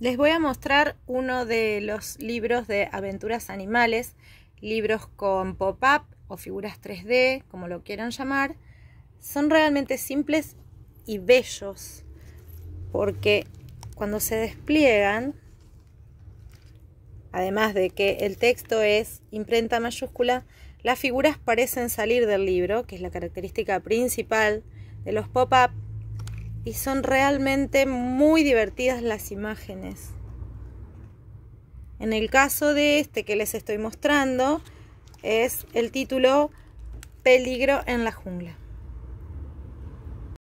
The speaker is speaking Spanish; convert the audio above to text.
Les voy a mostrar uno de los libros de aventuras animales, libros con pop-up o figuras 3D, como lo quieran llamar. Son realmente simples y bellos, porque cuando se despliegan, además de que el texto es imprenta mayúscula, las figuras parecen salir del libro, que es la característica principal de los pop-up, y son realmente muy divertidas las imágenes. En el caso de este que les estoy mostrando es el título Peligro en la jungla.